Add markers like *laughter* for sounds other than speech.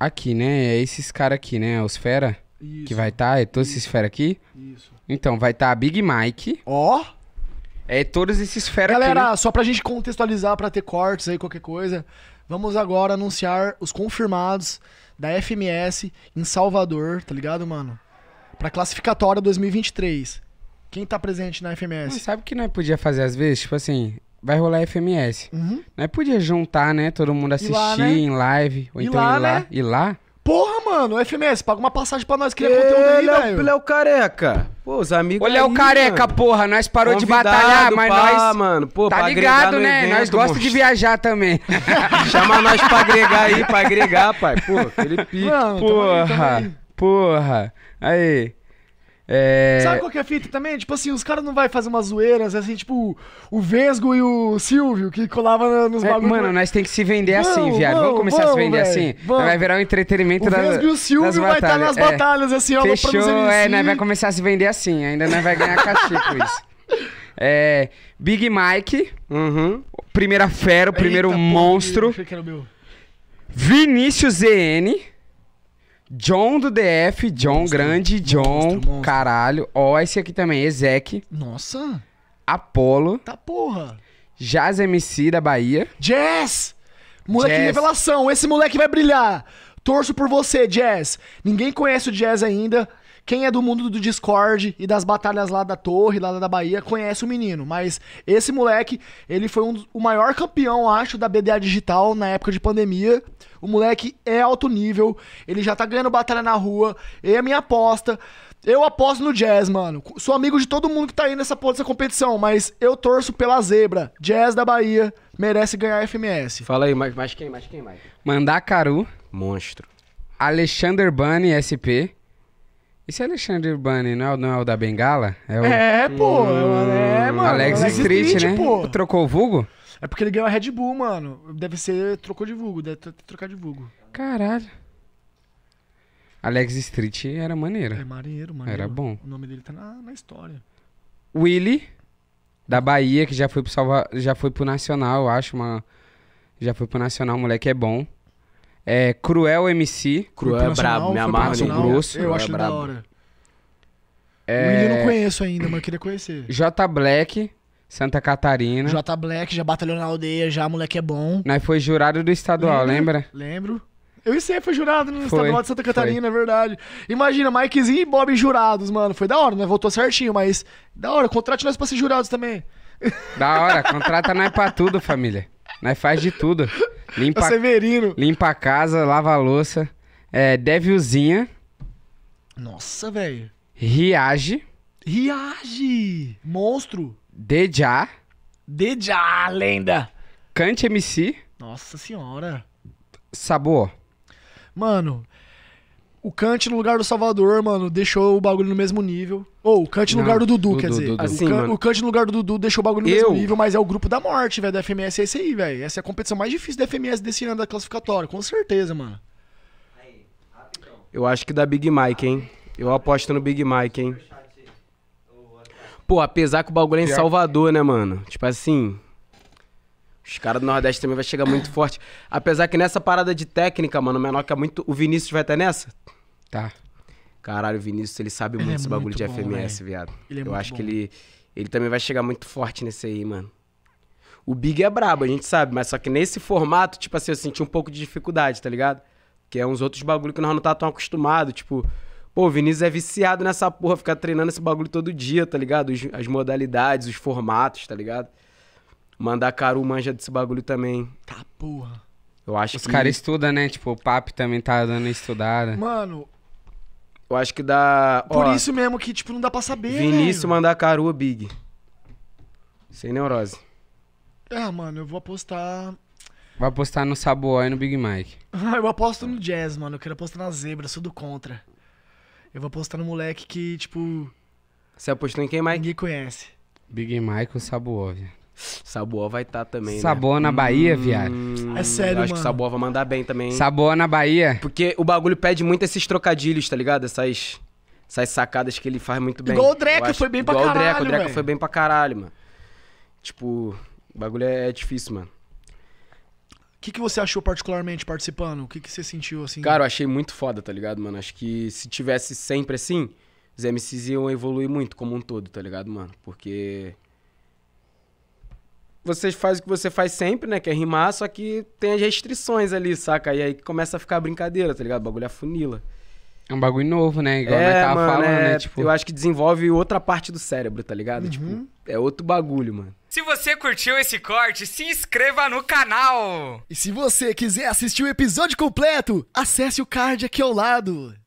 aqui, né? É esses caras aqui, né? É os fera Isso. que vai estar, tá, é todos Isso. esses fera aqui. Isso. Então, vai estar tá a Big Mike. Ó. Oh. É todos esses fera Galera, aqui. Galera, a né? só pra gente contextualizar, pra ter cortes aí, qualquer coisa, vamos agora anunciar os confirmados da FMS em Salvador, tá ligado, mano? Pra classificatória 2023. Quem tá presente na FMS? Mas sabe que nós podia fazer às vezes? Tipo assim, vai rolar FMS. Uhum. Né? Podia juntar, né? Todo mundo assistir lá, né? em live. Ou e então lá, ir lá. Né? Ir lá. Porra, mano, FMS, paga uma passagem pra nós queria conteúdo aí, velho. Léo Careca. Pô, os amigos. Ô, Léo Careca, mano. porra, nós parou Convidado de batalhar, mas nós. mano, pô, Tá ligado, né? Evento, nós gostamos de viajar também. *laughs* Chama nós pra agregar aí, pra agregar, pai. Pô, Felipe. Mano, porra, porra. Aí. É... Sabe qual que é a fita também? Tipo assim, os caras não vai fazer umas zoeiras, assim, tipo o Vesgo e o Silvio, que colava nos é, bagulhos. mano, nós tem que se vender assim, viado. Vamos, vamos começar vamos, a se vender véio, assim? Vamos. Vai virar um entretenimento o da, Vesgo e o Silvio vai estar tá nas é. batalhas, assim, ó. Fechou, é, nós vai começar a se vender assim. Ainda nós vai ganhar cachê com isso. *laughs* É, Big Mike. Uhum. Primeira fera, o primeiro Eita, monstro. Pô, Vinícius ZN. John do DF, John monstro, Grande, John, monstro, monstro. caralho. Ó, esse aqui também, Ezek. Nossa. Apolo. Tá porra. Jazz MC da Bahia. Jazz! Moleque Jazz. revelação, esse moleque vai brilhar. Torço por você, Jazz. Ninguém conhece o Jazz ainda. Quem é do mundo do Discord e das batalhas lá da Torre, lá da Bahia, conhece o menino. Mas esse moleque, ele foi um, o maior campeão, acho, da BDA Digital na época de pandemia. O moleque é alto nível, ele já tá ganhando batalha na rua, é a minha aposta. Eu aposto no Jazz, mano. Sou amigo de todo mundo que tá aí nessa porra dessa competição, mas eu torço pela zebra. Jazz da Bahia merece ganhar FMS. Fala aí, mais, mais quem, mais quem, mais? Mandacaru. Monstro. Alexander Bunny, SP. Esse Alexandre Urbani não é, não é o da Bengala? É, o... é pô. Hum. é, mano. Alex, Alex Street, Street, né? Pô. Trocou o vulgo? É porque ele ganhou a Red Bull, mano. Deve ser. Trocou de vulgo, deve ter trocado de vulgo. Caralho. Alex Street era maneiro. É maneiro, maneiro. Era bom. O nome dele tá na, na história. Willy, da Bahia, que já foi pro Salva... já foi pro Nacional, eu acho, uma. Já foi pro Nacional, o moleque é bom. É, Cruel MC. Cruel é brabo, me amarra no grosso. Eu é acho é da hora. É... Eu não conheço ainda, mas eu queria conhecer. J Black, Santa Catarina. J Black, já batalhou na aldeia, já, moleque é bom. Nós foi jurado do estadual, lembra? Lembro. lembro. Eu e foi jurado no foi, estadual de Santa Catarina, é verdade. Imagina, Mikezinho e Bob jurados, mano. Foi da hora, né? Voltou certinho, mas. Da hora, contrate nós pra ser jurados também. Da hora, contrata nós pra tudo, família. Nós faz de tudo. Limpa, é Severino. Limpa a casa, lava a louça. É, Devilzinha. Nossa, velho. Riage. Riage! Monstro. Deja. Deja, lenda. Cante MC. Nossa senhora. Sabor. Mano, o Kant no lugar do Salvador, mano, deixou o bagulho no mesmo nível. Ou o Kant no lugar do Dudu, quer dizer. Assim, o, Kant, no lugar do Dudu deixou o bagulho no mesmo nível, mas é o grupo da morte, velho, da FMS é esse aí, velho. Essa é a competição mais difícil da FMS desse ano da classificatória, com certeza, mano. Eu acho que da Big Mike, hein? Eu aposto no Big Mike, hein? Pô, apesar que o bagulho é em Salvador, né, mano? Tipo assim, os caras do Nordeste também vai chegar muito forte. Apesar que nessa parada de técnica, mano, o que é muito. O Vinícius vai estar nessa? Tá. Caralho, o Vinícius, ele sabe ele muito é esse bagulho muito de bom, FMS, véio. viado. Ele é Eu acho bom. que ele, ele também vai chegar muito forte nesse aí, mano. O Big é brabo, a gente sabe, mas só que nesse formato, tipo assim, eu senti um pouco de dificuldade, tá ligado? Que é uns outros bagulho que nós não tá tão acostumado, tipo, pô, o Vinícius é viciado nessa porra, ficar treinando esse bagulho todo dia, tá ligado? as modalidades, os formatos, tá ligado? Mandacaru manja desse bagulho também. Tá, porra. Eu acho Os que... caras estudam, né? Tipo, o Papi também tá dando estudada. Mano, eu acho que dá. Por ó, isso mesmo que, tipo, não dá pra saber, Vinícius velho. Mandacaru, Big. Sem neurose. Ah, mano, eu vou apostar. Vai apostar no Saboy e no Big Mike. *laughs* eu aposto no Jazz, mano. Eu quero apostar na Zebra, sou do contra. Eu vou apostar no moleque que, tipo. Você apostou em quem, Mike? Ninguém conhece. Big Mike ou Saboy, velho. Saboa vai estar tá também. Né? Saboa né? na Bahia, hum, viado. É sério, Acho que Saboa vai mandar bem também. Saboa na Bahia. Porque o bagulho pede muito esses trocadilhos, tá ligado? Essas, essas sacadas que ele faz muito bem. Igual o Dreco, foi bem pra caralho. Igual o Dreco, o Dreco foi bem pra caralho, mano. Tipo, o bagulho é, é difícil, mano. O que, que você achou particularmente participando? O que, que você sentiu assim? Cara, eu achei muito foda, tá ligado, mano? Acho que se tivesse sempre assim, os MCs iam evoluir muito como um todo, tá ligado, mano? Porque vocês faz o que você faz sempre, né? Que é rimar, só que tem as restrições ali, saca? E aí começa a ficar a brincadeira, tá ligado? O bagulho afunila. É, é um bagulho novo, né? Igual é, tava mano, falando, né? é... né? Tipo... Eu acho que desenvolve outra parte do cérebro, tá ligado? Tipo, uhum. Tipo, é outro bagulho, mano. Se você curtiu esse corte, se inscreva no canal! E se você quiser assistir o episódio completo, acesse o card aqui ao lado.